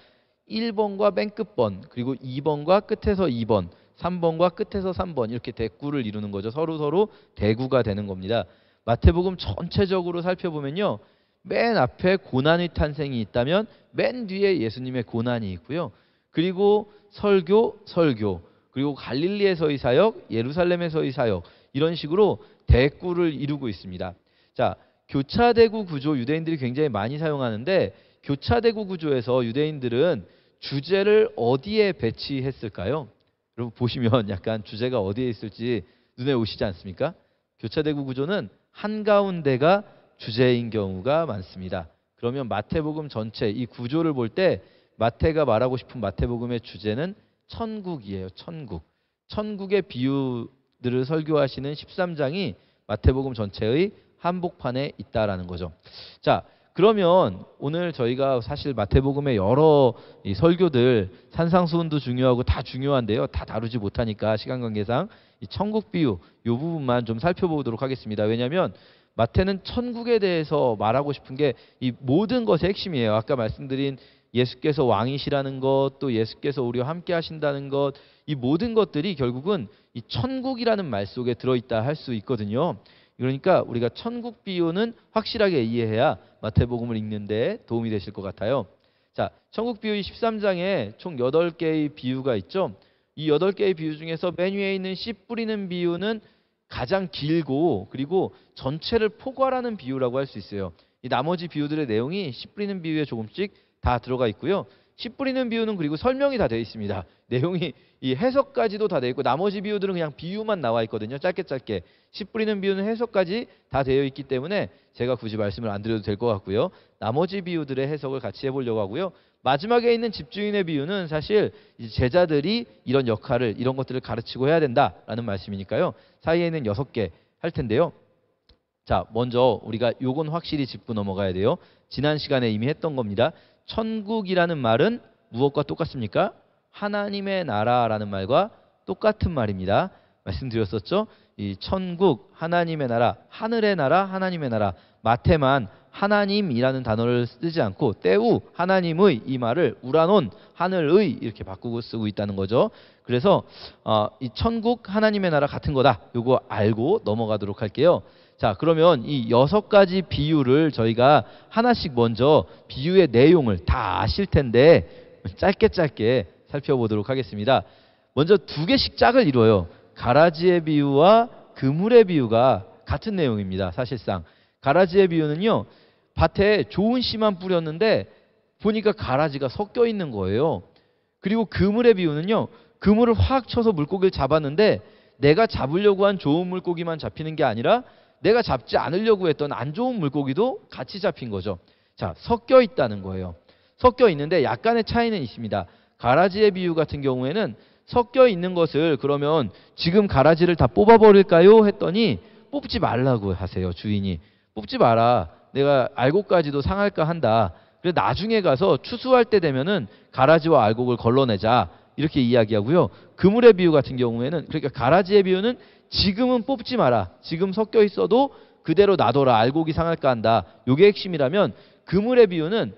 1번과 맨 끝번 그리고 2번과 끝에서 2번 3번과 끝에서 3번 이렇게 대구를 이루는 거죠. 서로서로 서로 대구가 되는 겁니다. 마태복음 전체적으로 살펴보면요. 맨 앞에 고난의 탄생이 있다면 맨 뒤에 예수님의 고난이 있고요. 그리고 설교, 설교, 그리고 갈릴리에서의 사역, 예루살렘에서의 사역 이런 식으로 대구를 이루고 있습니다. 자, 교차대구 구조 유대인들이 굉장히 많이 사용하는데 교차대구 구조에서 유대인들은 주제를 어디에 배치했을까요? 여러분 보시면 약간 주제가 어디에 있을지 눈에 오시지 않습니까? 교차대구 구조는 한가운데가 주제인 경우가 많습니다. 그러면 마태복음 전체 이 구조를 볼 때 마태가 말하고 싶은 마태복음의 주제는 천국이에요. 천국. 천국의 비유 들을 설교하시는 13장이 마태복음 전체의 한복판에 있다라는 거죠. 자, 그러면 오늘 저희가 사실 마태복음의 여러 설교들 산상수훈도 중요하고 다 중요한데요. 다 다루지 못하니까 시간 관계상 이 천국 비유 이 부분만 좀 살펴보도록 하겠습니다. 왜냐하면 마태는 천국에 대해서 말하고 싶은 게 이 모든 것의 핵심이에요. 아까 말씀드린 예수께서 왕이시라는 것, 또 예수께서 우리와 함께 하신다는 것, 이 모든 것들이 결국은 이 천국이라는 말 속에 들어있다 할 수 있거든요. 그러니까 우리가 천국 비유는 확실하게 이해해야 마태복음을 읽는데 도움이 되실 것 같아요. 자, 천국 비유 13장에 총 8개의 비유가 있죠. 이 8개의 비유 중에서 맨 위에 있는 씨 뿌리는 비유는 가장 길고 그리고 전체를 포괄하는 비유라고 할 수 있어요. 이 나머지 비유들의 내용이 씨 뿌리는 비유에 조금씩 다 들어가 있고요. 씨 뿌리는 비유는 그리고 설명이 다 되어 있습니다. 내용이 이 해석까지도 다 되어 있고 나머지 비유들은 그냥 비유만 나와 있거든요. 짧게 짧게 씨 뿌리는 비유는 해석까지 다 되어 있기 때문에 제가 굳이 말씀을 안 드려도 될 것 같고요. 나머지 비유들의 해석을 같이 해보려고 하고요. 마지막에 있는 집주인의 비유는 사실 제자들이 이런 역할을 이런 것들을 가르치고 해야 된다라는 말씀이니까요. 사이에 있는 여섯 개 할 텐데요. 자, 먼저 우리가 요건 확실히 짚고 넘어가야 돼요. 지난 시간에 이미 했던 겁니다. 천국이라는 말은 무엇과 똑같습니까? 하나님의 나라라는 말과 똑같은 말입니다. 말씀드렸었죠? 이 천국, 하나님의 나라, 하늘의 나라, 하나님의 나라, 마태만 하나님이라는 단어를 쓰지 않고 때우 하나님의 이 말을 우라논 하늘의 이렇게 바꾸고 쓰고 있다는 거죠. 그래서 어, 이 천국 하나님의 나라 같은 거다. 이거 알고 넘어가도록 할게요. 자, 그러면 이 여섯 가지 비유를 저희가 하나씩 먼저 비유의 내용을 다 아실 텐데 짧게 짧게 살펴보도록 하겠습니다. 먼저 두 개씩 짝을 이루어요. 가라지의 비유와 그물의 비유가 같은 내용입니다. 사실상 가라지의 비유는요. 밭에 좋은 씨만 뿌렸는데 보니까 가라지가 섞여 있는 거예요. 그리고 그물의 비유는요. 그물을 확 쳐서 물고기를 잡았는데 내가 잡으려고 한 좋은 물고기만 잡히는 게 아니라 내가 잡지 않으려고 했던 안 좋은 물고기도 같이 잡힌 거죠. 자, 섞여 있다는 거예요. 섞여 있는데 약간의 차이는 있습니다. 가라지의 비유 같은 경우에는 섞여 있는 것을 그러면 지금 가라지를 다 뽑아버릴까요? 했더니 뽑지 말라고 하세요, 주인이. 뽑지 마라. 내가 알곡까지도 상할까 한다. 그래 나중에 가서 추수할 때 되면은 가라지와 알곡을 걸러내자 이렇게 이야기하고요. 그물의 비유 같은 경우에는 그러니까 가라지의 비유는 지금은 뽑지 마라. 지금 섞여 있어도 그대로 놔둬라. 알곡이 상할까 한다. 요게 핵심이라면 그물의 비유는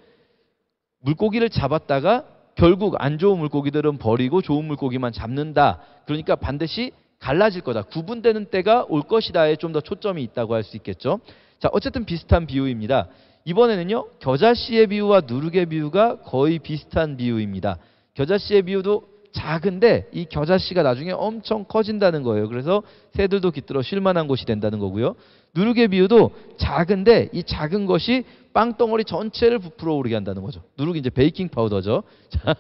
물고기를 잡았다가 결국 안 좋은 물고기들은 버리고 좋은 물고기만 잡는다. 그러니까 반드시 갈라질 거다. 구분되는 때가 올 것이다에 좀 더 초점이 있다고 할 수 있겠죠. 자, 어쨌든 비슷한 비유입니다. 이번에는요, 겨자씨의 비유와 누룩의 비유가 거의 비슷한 비유입니다. 겨자씨의 비유도 작은데 이 겨자씨가 나중에 엄청 커진다는 거예요. 그래서 새들도 깃들어 쉴만한 곳이 된다는 거고요. 누룩의 비유도 작은데 이 작은 것이 빵덩어리 전체를 부풀어 오르게 한다는 거죠. 누룩이 이제 베이킹 파우더죠. 자,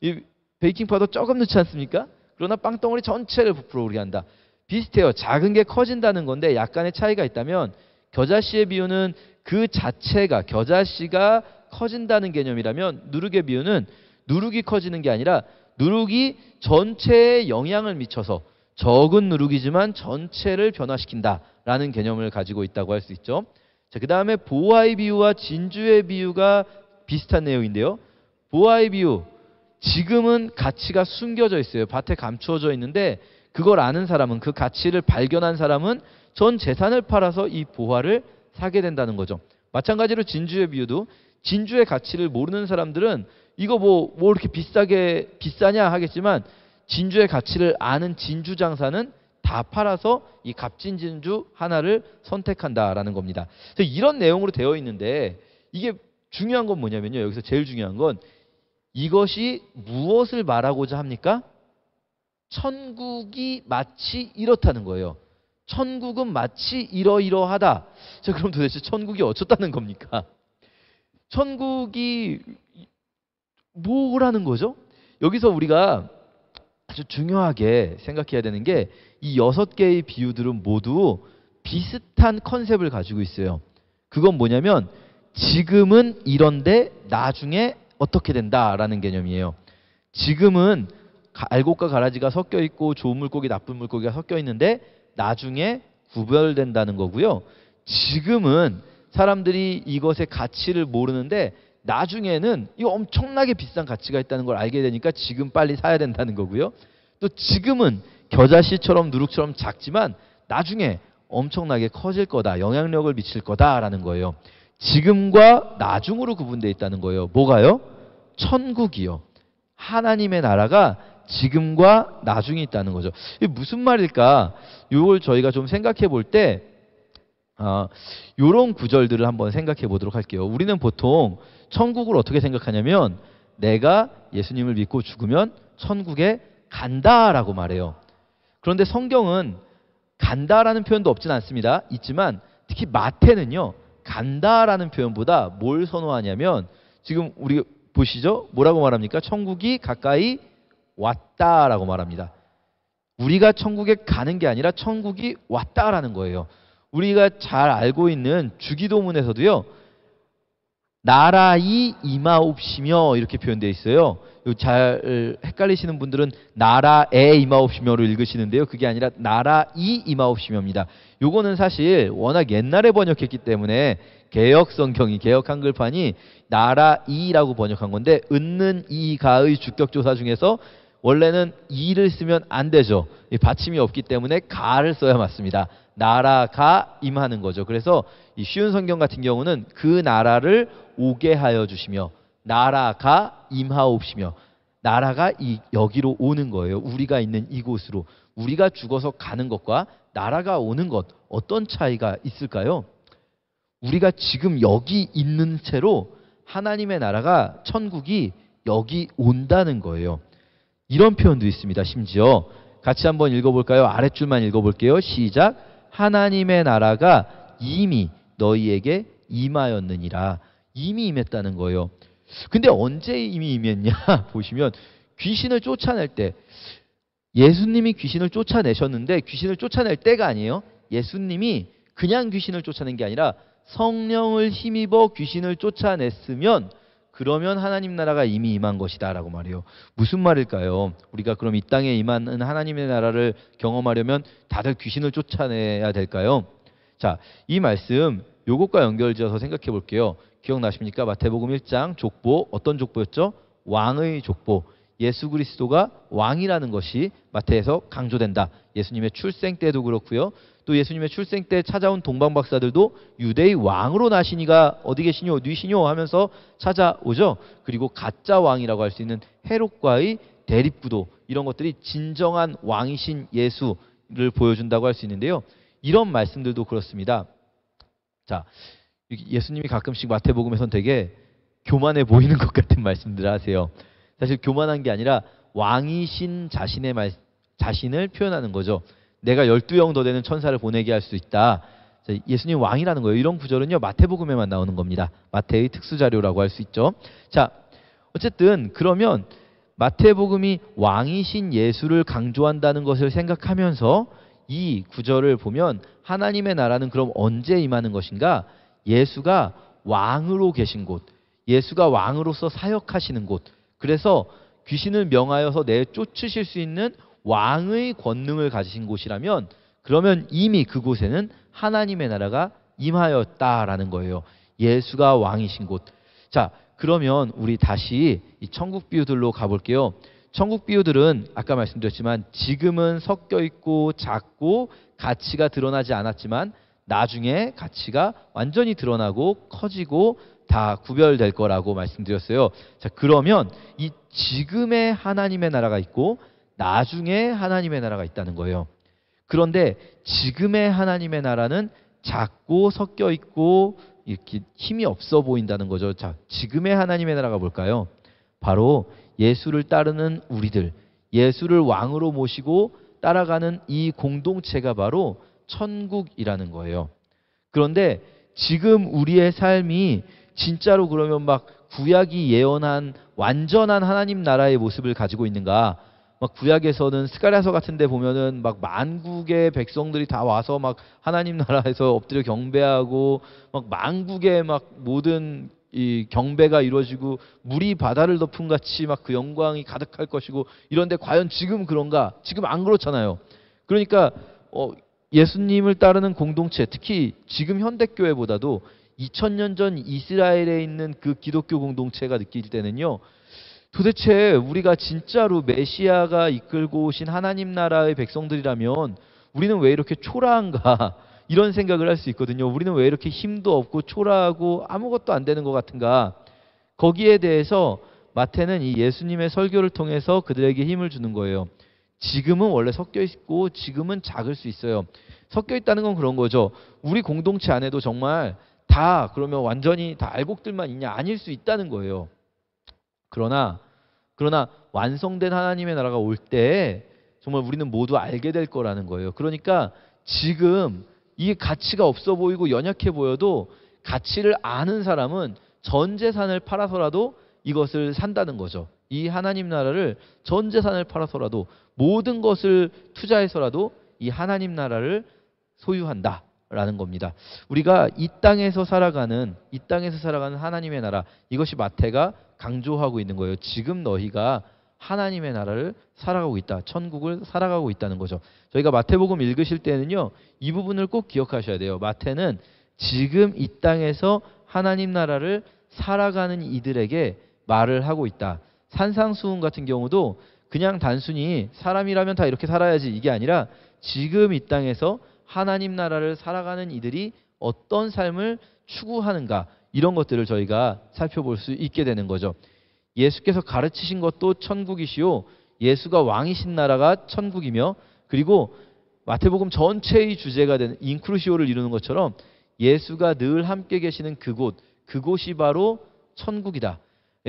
이 베이킹 파우더 조금 넣지 않습니까? 그러나 빵덩어리 전체를 부풀어 오르게 한다. 비슷해요. 작은 게 커진다는 건데 약간의 차이가 있다면 겨자씨의 비유는 그 자체가 겨자씨가 커진다는 개념이라면 누룩의 비유는 누룩이 커지는 게 아니라 누룩이 전체에 영향을 미쳐서 적은 누룩이지만 전체를 변화시킨다라는 개념을 가지고 있다고 할 수 있죠. 자, 그 다음에 보아의 비유와 진주의 비유가 비슷한 내용인데요. 보아의 비유. 지금은 가치가 숨겨져 있어요. 밭에 감추어져 있는데 그걸 아는 사람은 그 가치를 발견한 사람은 전 재산을 팔아서 이 보화를 사게 된다는 거죠. 마찬가지로 진주의 비유도 진주의 가치를 모르는 사람들은 이거 뭐, 뭐 이렇게 비싸게, 비싸냐 하겠지만 진주의 가치를 아는 진주 장사는 다 팔아서 이 값진 진주 하나를 선택한다라는 겁니다. 그래서 이런 내용으로 되어 있는데 이게 중요한 건 뭐냐면요. 여기서 제일 중요한 건 이것이 무엇을 말하고자 합니까? 천국이 마치 이렇다는 거예요. 천국은 마치 이러이러하다. 자, 그럼 도대체 천국이 어쩌다는 겁니까? 천국이 뭐라는 거죠? 여기서 우리가 아주 중요하게 생각해야 되는 게 이 여섯 개의 비유들은 모두 비슷한 컨셉을 가지고 있어요. 그건 뭐냐면 지금은 이런데 나중에 어떻게 된다라는 개념이에요. 지금은 알곡과 가라지가 섞여 있고 좋은 물고기 나쁜 물고기가 섞여 있는데 나중에 구별된다는 거고요. 지금은 사람들이 이것의 가치를 모르는데 나중에는 이 엄청나게 비싼 가치가 있다는 걸 알게 되니까 지금 빨리 사야 된다는 거고요. 또 지금은 겨자씨처럼 누룩처럼 작지만 나중에 엄청나게 커질 거다. 영향력을 미칠 거다라는 거예요. 지금과 나중으로 구분되어 있다는 거예요. 뭐가요? 천국이요. 하나님의 나라가 지금과 나중이 있다는 거죠. 이게 무슨 말일까? 이걸 저희가 좀 생각해 볼 때, 이 아, 요런 구절들을 한번 생각해 보도록 할게요. 우리는 보통 천국을 어떻게 생각하냐면, 내가 예수님을 믿고 죽으면 천국에 간다라고 말해요. 그런데 성경은 간다라는 표현도 없진 않습니다. 있지만 특히 마태는요, 간다라는 표현보다 뭘 선호하냐면 지금 우리 보시죠? 뭐라고 말합니까? 천국이 가까이 왔다라고 말합니다. 우리가 천국에 가는 게 아니라 천국이 왔다라는 거예요. 우리가 잘 알고 있는 주기도문에서도요. 나라이 임하옵시며 이렇게 표현되어 있어요. 잘 헷갈리시는 분들은 나라에 임하옵시며로 읽으시는데요. 그게 아니라 나라이 임하옵시며입니다. 요거는 사실 워낙 옛날에 번역했기 때문에 개혁 성경이 개혁 한글판이 나라이라고 번역한 건데 은는 이가의 주격조사 중에서 원래는 이를 쓰면 안 되죠. 받침이 없기 때문에 가를 써야 맞습니다. 나라가 임하는 거죠. 그래서 이 쉬운 성경 같은 경우는 그 나라를 오게 하여 주시며 나라가 임하옵시며 나라가 이 여기로 오는 거예요. 우리가 있는 이곳으로 우리가 죽어서 가는 것과 나라가 오는 것 어떤 차이가 있을까요? 우리가 지금 여기 있는 채로 하나님의 나라가 천국이 여기 온다는 거예요. 이런 표현도 있습니다. 심지어 같이 한번 읽어볼까요? 아랫줄만 읽어볼게요. 시작. 하나님의 나라가 이미 너희에게 임하였느니라. 이미 임했다는 거예요. 근데 언제 이미 임했냐? 보시면 귀신을 쫓아낼 때 예수님이 귀신을 쫓아내셨는데 귀신을 쫓아낼 때가 아니에요. 예수님이 그냥 귀신을 쫓아낸 게 아니라 성령을 힘입어 귀신을 쫓아냈으면 그러면 하나님 나라가 이미 임한 것이다라고 말해요. 무슨 말일까요? 우리가 그럼 이 땅에 임하는 하나님의 나라를 경험하려면 다들 귀신을 쫓아내야 될까요? 자, 이 말씀 요것과 연결지어서 생각해 볼게요. 기억나십니까? 마태복음 1장 족보 어떤 족보였죠? 왕의 족보. 예수 그리스도가 왕이라는 것이 마태에서 강조된다. 예수님의 출생 때도 그렇고요. 또 예수님의 출생 때 찾아온 동방박사들도 유대의 왕으로 나시니가 어디 계시뇨 뉘시뇨 하면서 찾아오죠. 그리고 가짜 왕이라고 할 수 있는 헤롯과의 대립구도 이런 것들이 진정한 왕이신 예수를 보여준다고 할 수 있는데요. 이런 말씀들도 그렇습니다. 자, 예수님이 가끔씩 마태복음에선 되게 교만해 보이는 것 같은 말씀들 하세요. 사실 교만한 게 아니라 왕이신 자신의 말, 씀 자신을 표현하는 거죠. 내가 12영 더 되는 천사를 보내게 할 수 있다. 예수님 왕이라는 거예요. 이런 구절은요, 마태복음에만 나오는 겁니다. 마태의 특수자료라고 할 수 있죠. 자, 어쨌든 그러면 마태복음이 왕이신 예수를 강조한다는 것을 생각하면서 이 구절을 보면 하나님의 나라는 그럼 언제 임하는 것인가? 예수가 왕으로 계신 곳, 예수가 왕으로서 사역하시는 곳, 그래서 귀신을 명하여서 내쫓으실 수 있는 왕의 권능을 가지신 곳이라면 그러면 이미 그곳에는 하나님의 나라가 임하였다라는 거예요. 예수가 왕이신 곳. 자, 그러면 우리 다시 이 천국 비유들로 가볼게요. 천국 비유들은 아까 말씀드렸지만 지금은 섞여 있고 작고 가치가 드러나지 않았지만 나중에 가치가 완전히 드러나고 커지고 다 구별될 거라고 말씀드렸어요. 자, 그러면 이 지금의 하나님의 나라가 있고 나중에 하나님의 나라가 있다는 거예요. 그런데 지금의 하나님의 나라는 작고 섞여 있고 이렇게 힘이 없어 보인다는 거죠. 자, 지금의 하나님의 나라가 뭘까요? 바로 예수를 따르는 우리들, 예수를 왕으로 모시고 따라가는 이 공동체가 바로 천국이라는 거예요. 그런데 지금 우리의 삶이 진짜로 그러면 막 구약이 예언한 완전한 하나님 나라의 모습을 가지고 있는가? 막 구약에서는 스가랴서 같은데 보면은 막 만국의 백성들이 다 와서 막 하나님 나라에서 엎드려 경배하고 막 만국의 막 모든 이 경배가 이루어지고 물이 바다를 덮은 같이 막 그 영광이 가득할 것이고 이런데 과연 지금 그런가? 지금 안 그렇잖아요. 그러니까 어 예수님을 따르는 공동체, 특히 지금 현대교회보다도 2000년 전 이스라엘에 있는 그 기독교 공동체가 느낄 때는요. 도대체 우리가 진짜로 메시아가 이끌고 오신 하나님 나라의 백성들이라면 우리는 왜 이렇게 초라한가? 이런 생각을 할 수 있거든요. 우리는 왜 이렇게 힘도 없고 초라하고 아무것도 안 되는 것 같은가? 거기에 대해서 마태는 이 예수님의 설교를 통해서 그들에게 힘을 주는 거예요. 지금은 원래 섞여 있고 지금은 작을 수 있어요. 섞여 있다는 건 그런 거죠. 우리 공동체 안에도 정말 다 그러면 완전히 다 알곡들만 있냐 아닐 수 있다는 거예요. 그러나 그러나 완성된 하나님의 나라가 올 때 정말 우리는 모두 알게 될 거라는 거예요. 그러니까 지금 이 가치가 없어 보이고 연약해 보여도 가치를 아는 사람은 전 재산을 팔아서라도 이것을 산다는 거죠. 이 하나님 나라를 전 재산을 팔아서라도 모든 것을 투자해서라도 이 하나님 나라를 소유한다. 라는 겁니다. 우리가 이 땅에서 살아가는 이 땅에서 살아가는 하나님의 나라 이것이 마태가 강조하고 있는 거예요. 지금 너희가 하나님의 나라를 살아가고 있다. 천국을 살아가고 있다는 거죠. 저희가 마태복음 읽으실 때는요. 이 부분을 꼭 기억하셔야 돼요. 마태는 지금 이 땅에서 하나님 나라를 살아가는 이들에게 말을 하고 있다. 산상수훈 같은 경우도 그냥 단순히 사람이라면 다 이렇게 살아야지 이게 아니라 지금 이 땅에서 하나님 나라를 살아가는 이들이 어떤 삶을 추구하는가 이런 것들을 저희가 살펴볼 수 있게 되는 거죠. 예수께서 가르치신 것도 천국이시요 예수가 왕이신 나라가 천국이며 그리고 마태복음 전체의 주제가 되는 인크루시오를 이루는 것처럼 예수가 늘 함께 계시는 그곳 그곳이 바로 천국이다.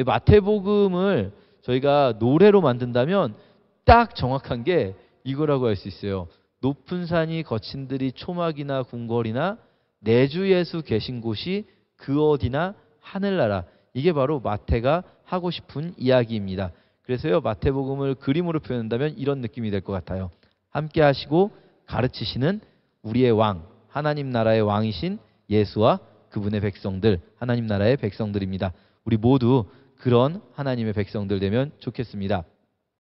마태복음을 저희가 노래로 만든다면 딱 정확한 게 이거라고 할 수 있어요. 높은 산이 거친들이 초막이나 궁궐이나 내주 예수 계신 곳이 그 어디나 하늘나라. 이게 바로 마태가 하고 싶은 이야기입니다. 그래서요, 마태복음을 그림으로 표현한다면 이런 느낌이 될 것 같아요. 함께 하시고 가르치시는 우리의 왕, 하나님 나라의 왕이신 예수와 그분의 백성들, 하나님 나라의 백성들입니다. 우리 모두 그런 하나님의 백성들 되면 좋겠습니다.